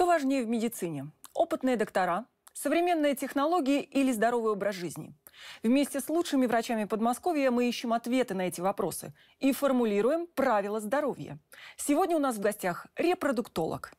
Что важнее в медицине? Опытные доктора, современные технологии или здоровый образ жизни? Вместе с лучшими врачами Подмосковья мы ищем ответы на эти вопросы и формулируем правила здоровья. Сегодня у нас в гостях репродуктолог,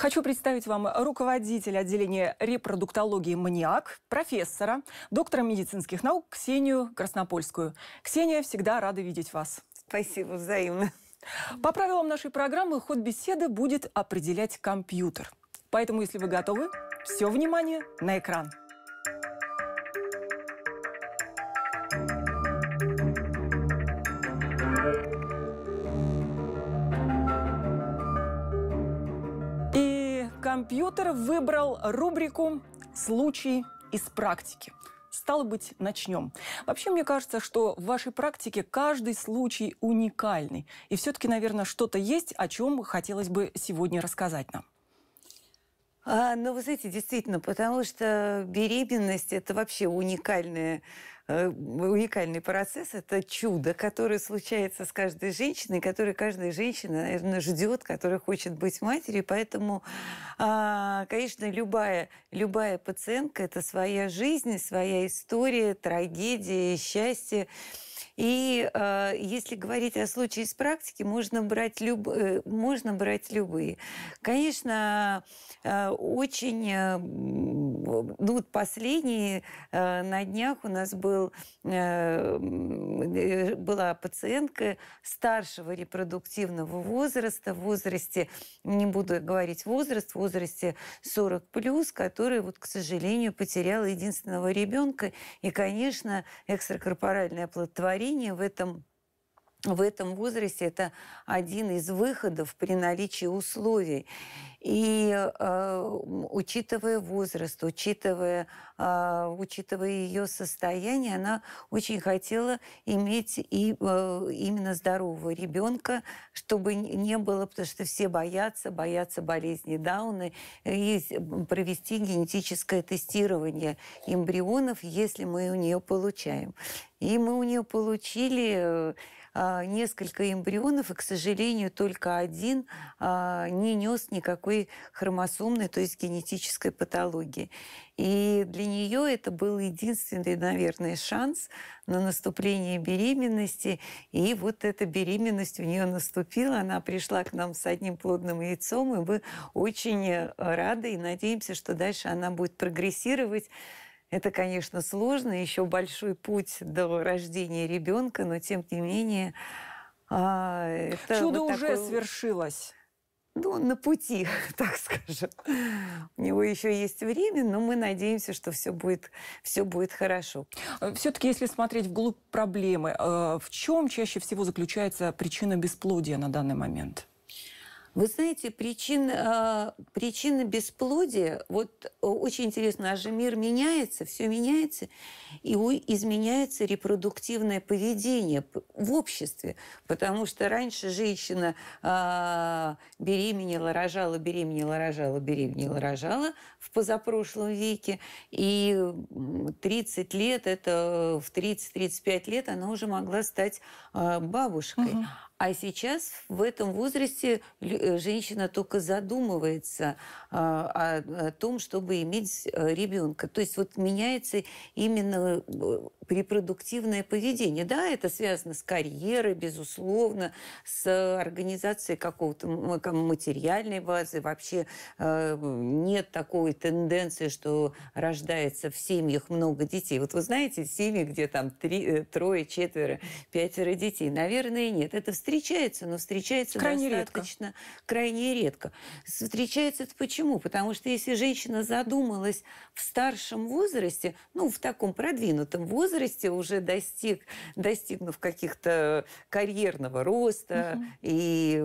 Хочу представить вам руководителя отделения репродуктологии «Маниак», профессора, доктора медицинских наук Ксению Краснопольскую. Ксения, всегда рада видеть вас. Спасибо, взаимно. По правилам нашей программы ход беседы будет определять компьютер. Поэтому, если вы готовы, все внимание на экран. компьютер выбрал рубрику «Случай из практики». Стало быть, начнем. Вообще, мне кажется, что в вашей практике каждый случай уникальный. И все-таки, наверное, что-то есть, о чем хотелось бы сегодня рассказать нам. А, ну, вы знаете, действительно, потому что беременность – это вообще уникальная Э, уникальный процесс, это чудо, которое случается с каждой женщиной, которое каждая женщина, наверное, ждет, которая хочет быть матерью. Поэтому, а, конечно, любая, любая пациентка – это своя жизнь, своя история, трагедия, счастье. И э, если говорить о случае из практики, можно брать, люб... Э, можно брать любые. Конечно, а, э, очень ну, вот последние э, на днях у нас был, э, э, была пациентка старшего репродуктивного возраста, в возрасте, не буду говорить возраст, в возрасте 40 плюс, которая, вот, к сожалению, потеряла единственного ребенка. И, конечно, экстракорпоральное оплодотворение в этом в этом возрасте это один из выходов при наличии условий. И э, учитывая возраст, учитывая, э, учитывая ее состояние, она очень хотела иметь и, э, именно здорового ребенка, чтобы не было, потому что все боятся, боятся болезни Дауны и провести генетическое тестирование эмбрионов, если мы у нее получаем. И мы у нее получили э, а, несколько эмбрионов, и, к сожалению, только один а, не нес никакой хромосомной, то есть генетической патологии. И для нее это был единственный, наверное, шанс на наступление беременности. И вот эта беременность у нее наступила. Она пришла к нам с одним плодным яйцом, и мы очень э, рады и надеемся, что дальше она будет прогрессировать это, конечно, сложно, еще большой путь до рождения ребенка, но тем не менее... А, это Чудо вот уже такое... свершилось. Ну, на пути, так скажем. У него еще есть время, но мы надеемся, что все будет, все будет хорошо. Э, Все-таки, если смотреть вглубь проблемы, э, в чем чаще всего заключается причина бесплодия на данный момент? Вы знаете, причин, а, причины бесплодия, вот очень интересно, наш мир меняется, все меняется, и изменяется репродуктивное поведение в обществе, потому что раньше женщина а, беременела, рожала, беременела, рожала, беременела, рожала в позапрошлом веке, и 30 лет, это э, в 30-35 лет она уже могла стать а, бабушкой. Угу. А сейчас в этом возрасте э, женщина только задумывается а, о, том, чтобы иметь э, ребенка. То есть вот меняется именно э, репродуктивное поведение. Да, это связано с карьерой, безусловно, с э, организацией какого-то материальной базы. Вообще э, нет такой тенденции, что рождается в семьях много детей. Вот вы знаете, семьи, где там три, э, трое, четверо, пятеро детей, наверное, нет. Это встречается, но встречается крайне достаточно редко. крайне редко. Встречается это почему? Потому что если женщина задумалась в старшем возрасте, ну, в таком продвинутом возрасте, возрасте, уже достиг, достигнув каких-то карьерного роста угу. и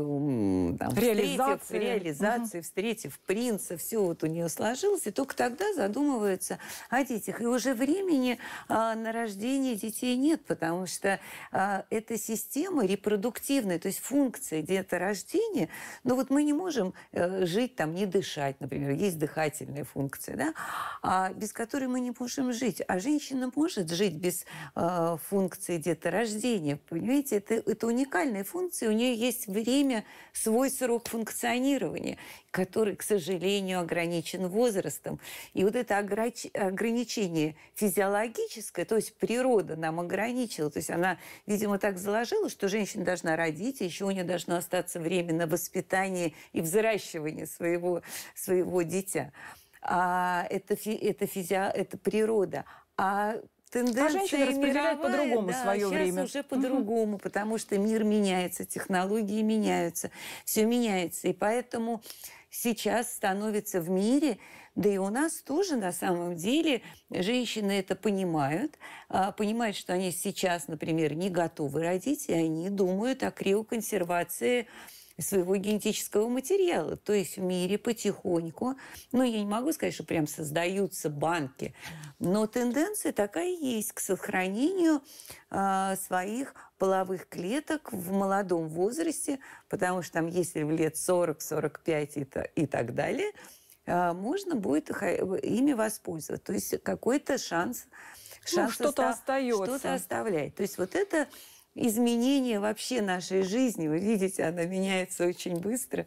там, реализации, встретив, реализации угу. встретив принца, все вот у нее сложилось, и только тогда задумывается о детях. И уже времени а, на рождение детей нет, потому что а, эта система репродуктивная, то есть функция деторождения, ну вот мы не можем э, жить там, не дышать, например, есть дыхательная функция, да, а, без которой мы не можем жить. А женщина может жить без э, функции деторождения. Понимаете, это, это уникальная функция, у нее есть время, свой срок функционирования, который, к сожалению, ограничен возрастом. И вот это ограничение физиологическое, то есть природа нам ограничила, то есть она, видимо, так заложила, что женщина должна родить, еще у нее должно остаться время на воспитание и взращивание своего, своего дитя а это, фи, это, физи, это природа. А тенденции а женщины распределяют по-другому да, свое время. уже по-другому, угу. потому что мир меняется, технологии меняются, все меняется. И поэтому сейчас становится в мире, да и у нас тоже на самом деле женщины это понимают, а, понимают, что они сейчас, например, не готовы родить, и они думают о криоконсервации консервации своего генетического материала. То есть в мире потихоньку, ну, я не могу сказать, что прям создаются банки, но тенденция такая есть к сохранению э, своих половых клеток в молодом возрасте, потому что там, если в лет 40-45 и, та, и так далее, э, можно будет а, ими воспользоваться. То есть какой-то шанс, ну, шанс ну, что-то оста- остается. Что-то оставляет. То есть вот это изменение вообще нашей жизни. Вы видите, она меняется очень быстро.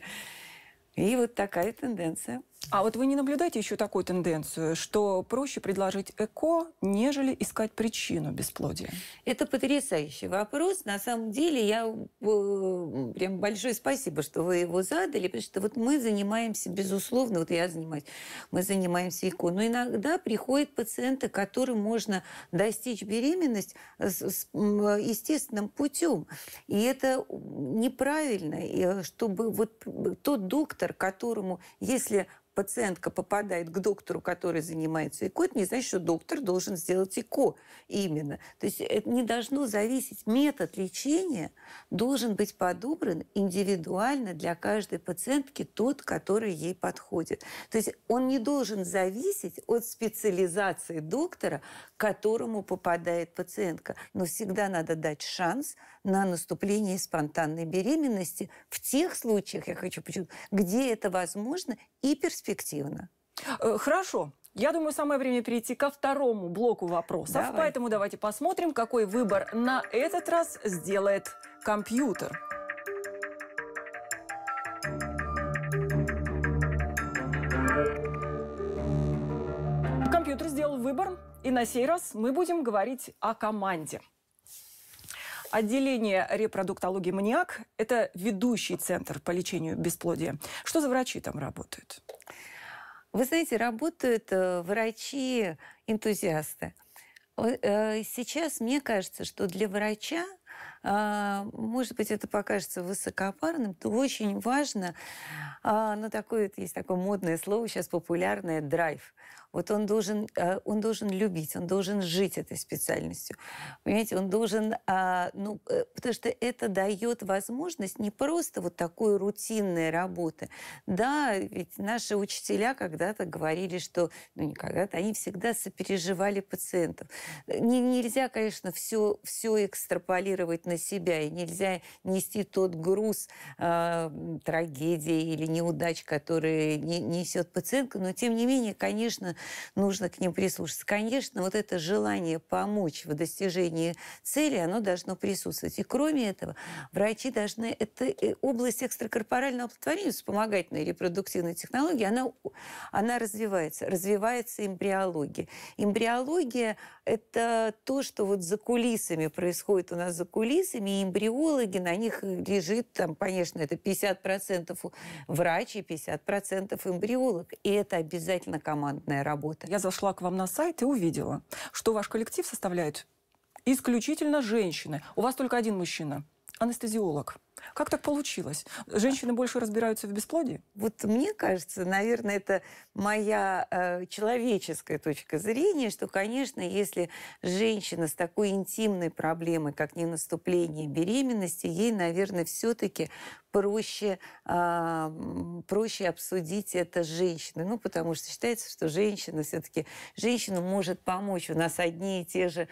И вот такая тенденция. А вот вы не наблюдаете еще такую тенденцию, что проще предложить эко, нежели искать причину бесплодия? Это потрясающий вопрос. На самом деле я э, прям большое спасибо, что вы его задали, потому что вот мы занимаемся, безусловно, вот я занимаюсь, мы занимаемся эко, но иногда приходят пациенты, которым можно достичь беременность с, естественным путем. И это неправильно, э, чтобы вот э, тот доктор, которому, если пациентка попадает к доктору, который занимается ЭКО, это не значит, что доктор должен сделать ЭКО именно. То есть это не должно зависеть. Метод лечения должен быть подобран индивидуально для каждой пациентки тот, который ей подходит. То есть он не должен зависеть от специализации доктора, к которому попадает пациентка. Но всегда надо дать шанс на наступление спонтанной беременности в тех случаях, я хочу почему, где это возможно и перспективно. Э, хорошо. Я думаю, самое время перейти ко второму блоку вопросов. Давай. Поэтому давайте посмотрим, какой выбор на этот раз сделает компьютер. Компьютер сделал выбор, и на сей раз мы будем говорить о команде. Отделение репродуктологии «Маниак» – это ведущий центр по лечению бесплодия. Что за врачи там работают? Вы знаете, работают э, врачи-энтузиасты. Э, сейчас мне кажется, что для врача, а, может быть, это покажется высокопарным, то очень важно, а, ну, такое, есть такое модное слово сейчас популярное, драйв. Вот он должен, э, он должен любить, он должен жить этой специальностью. Понимаете, он должен, а, ну, э, потому что это дает возможность не просто вот такой рутинной работы. Да, ведь наши учителя когда-то говорили, что, ну, не когда-то, они всегда сопереживали пациентов. Не, нельзя, конечно, все, все экстраполировать на себя, и нельзя нести тот груз э, трагедии или неудач, которые не, несет пациентка, но тем не менее, конечно, нужно к ним прислушаться. Конечно, вот это желание помочь в достижении цели, оно должно присутствовать. И кроме этого, врачи должны... Это э, область экстракорпорального оплодотворения, вспомогательной репродуктивной технологии, она, она развивается. Развивается эмбриология. Эмбриология – это то, что вот за кулисами происходит у нас за кулисами, и эмбриологи, на них лежит, там, конечно, это 50% врач и 50% эмбриолог. И это обязательно командная работа работы. Я зашла к вам на сайт и увидела, что ваш коллектив составляет исключительно женщины. У вас только один мужчина – анестезиолог. Как так получилось? Женщины больше разбираются в бесплодии? Вот мне кажется, наверное, это моя э, человеческая точка зрения, что, конечно, если женщина с такой интимной проблемой, как не наступление беременности, ей, наверное, все-таки проще, э, проще обсудить это с женщиной. Ну, потому что считается, что женщина все-таки женщина может помочь. У нас одни и те же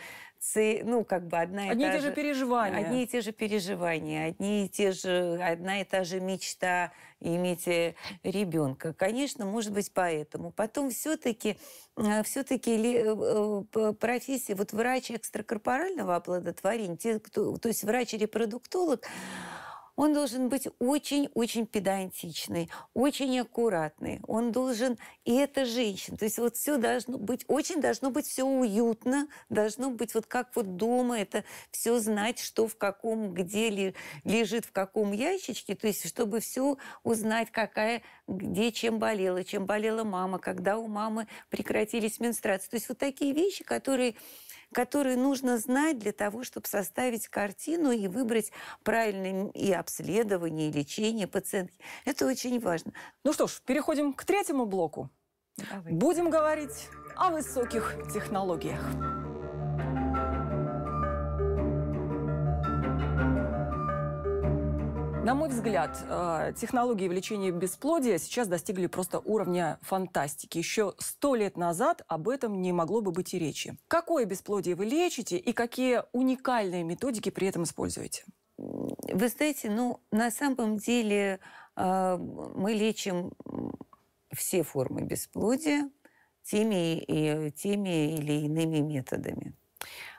ну, как бы одна и одни и те же переживания. Одни и те же переживания, одни и те же, одна и та же мечта иметь э, ребенка. Конечно, может быть, поэтому. Потом все-таки э, все-таки э, профессия, вот врач экстракорпорального оплодотворения, те, кто, то есть врач-репродуктолог, он должен быть очень-очень педантичный, очень аккуратный. Он должен... И это женщина. То есть вот все должно быть... Очень должно быть все уютно. Должно быть вот как вот дома. Это все знать, что в каком, где лежит, в каком ящичке. То есть чтобы все узнать, какая, где, чем болела, чем болела мама, когда у мамы прекратились менструации. То есть вот такие вещи, которые которые нужно знать для того, чтобы составить картину и выбрать правильное и обследование, и лечение пациентки. Это очень важно. Ну что ж, переходим к третьему блоку. Давай. Будем говорить о высоких технологиях. На мой взгляд, э, технологии влечения бесплодия сейчас достигли просто уровня фантастики. Еще сто лет назад об этом не могло бы быть и речи. Какое бесплодие вы лечите и какие уникальные методики при этом используете? Вы знаете, ну, на самом деле э, мы лечим все формы бесплодия теми, и, теми или иными методами.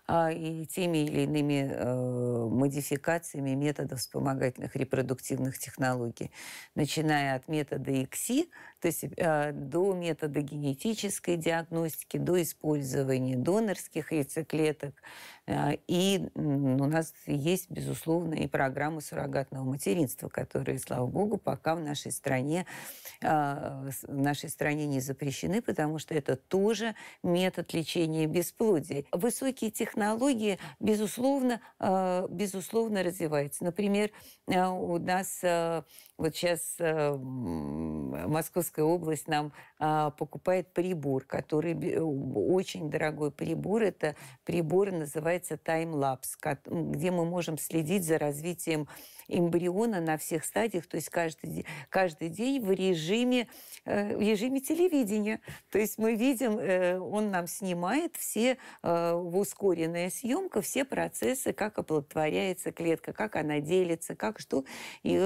А, и теми или иными э, модификациями методов вспомогательных репродуктивных технологий, начиная от метода ИКСИ, то есть э, до метода генетической диагностики, до использования донорских яйцеклеток. Э, и у нас есть, безусловно, и программа суррогатного материнства, которая, слава богу, пока в нашей стране, э, в нашей стране не запрещены, потому что это тоже метод лечения бесплодия. Высокие технологии, безусловно, безусловно развиваются. Например, у нас вот сейчас Московский Московская область нам а, покупает прибор, который э, очень дорогой прибор. Это прибор называется таймлапс, где мы можем следить за развитием эмбриона на всех стадиях, то есть каждый, каждый день в режиме, э, в режиме телевидения. То есть мы видим, э, он нам снимает все э, в ускоренная съемка, все процессы, как оплодотворяется клетка, как она делится, как что. И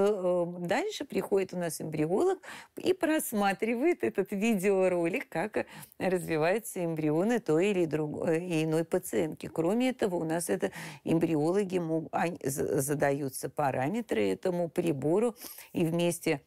дальше приходит у нас эмбриолог и просматривает этот видеоролик, как развиваются эмбрионы той или другой, иной пациентки. Кроме этого, у нас это эмбриологи задаются параметры, параметры этому прибору и вместе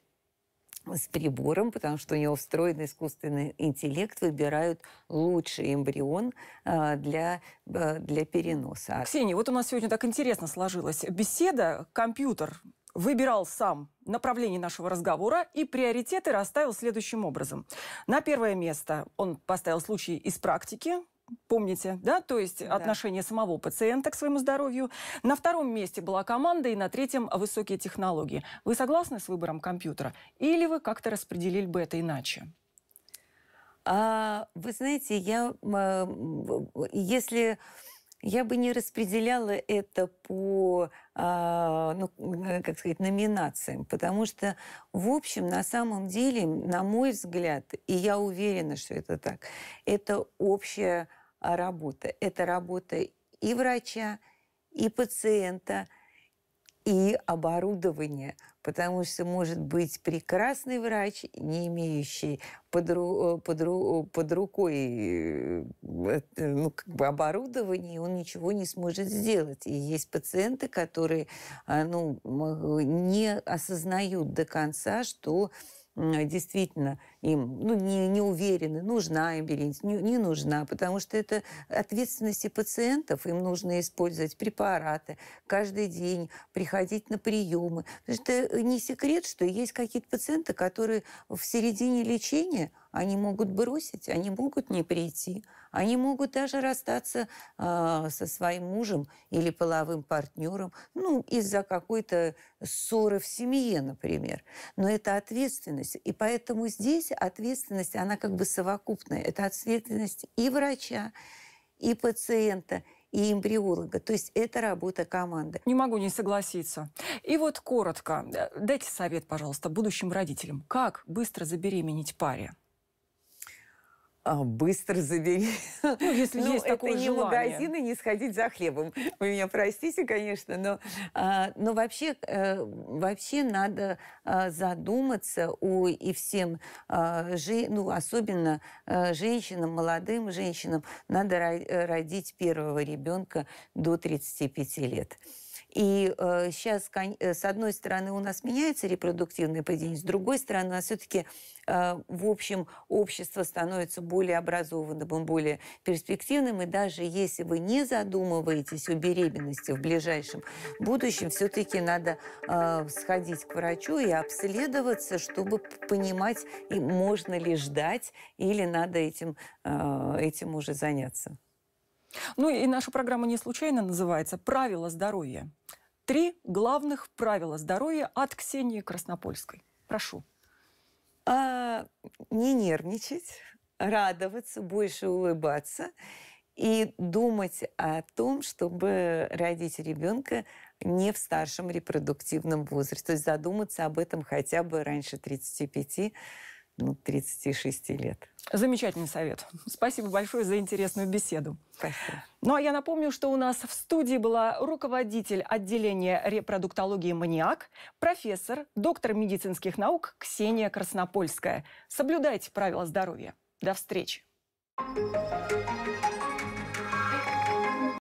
с прибором, потому что у него встроенный искусственный интеллект, выбирают лучший эмбрион а, для, а, для переноса. Ксения, вот у нас сегодня так интересно сложилась беседа. Компьютер выбирал сам направление нашего разговора и приоритеты расставил следующим образом. На первое место он поставил случай из практики, помните, да, то есть да. отношение самого пациента к своему здоровью. На втором месте была команда, и на третьем – высокие технологии. Вы согласны с выбором компьютера? Или вы как-то распределили бы это иначе? А, вы знаете, я, э, если я бы не распределяла это по а, ну, как сказать, номинациям, потому что, в общем, на самом деле, на мой взгляд, и я уверена, что это так, это общая работа. Это работа и врача, и пациента – и оборудование, потому что может быть прекрасный врач, не имеющий под, ру, под, ру, под рукой э, э, ну, как бы оборудование, он ничего не сможет сделать. И есть пациенты, которые а, ну, не осознают до конца, что действительно им ну, не, не уверены, нужна им беременность, не, не нужна, потому что это ответственности пациентов, им нужно использовать препараты, каждый день приходить на приемы. Потому что э, не секрет, что есть какие-то пациенты, которые в середине лечения – они могут бросить, они могут не прийти, они могут даже расстаться э, со своим мужем или половым партнером, ну, из-за какой-то ссоры в семье, например. Но это ответственность. И поэтому здесь ответственность, она как бы совокупная. Это ответственность и врача, и пациента, и эмбриолога. То есть это работа команды. Не могу не согласиться. И вот коротко, э, дайте совет, пожалуйста, будущим родителям. Как быстро забеременеть паре? А, быстро забери. Ну, если ну, есть это такое не желание. магазин и не сходить за хлебом. Вы меня простите, конечно, но, а, но вообще, а, вообще надо а, задуматься о, и всем, а, жи, ну, особенно а, женщинам, молодым женщинам, надо родить первого ребенка до 35 лет. И э, сейчас, э, с одной стороны, у нас меняется репродуктивное поведение, с другой стороны, у нас все-таки э, в общем общество становится более образованным, более перспективным. И даже если вы не задумываетесь о беременности в ближайшем будущем, все-таки надо э, сходить к врачу и обследоваться, чтобы понимать, и можно ли ждать, или надо этим, э, этим уже заняться. Ну и наша программа не случайно называется «Правила здоровья». Три главных правила здоровья от Ксении Краснопольской. Прошу. А, не нервничать, радоваться, больше улыбаться и думать о том, чтобы родить ребенка не в старшем репродуктивном возрасте. То есть задуматься об этом хотя бы раньше 35 36 ну, лет. Замечательный совет. Спасибо большое за интересную беседу. Спасибо. Ну а я напомню, что у нас в студии была руководитель отделения репродуктологии «Маниак», профессор, доктор медицинских наук Ксения Краснопольская. Соблюдайте правила здоровья. До встречи. thank you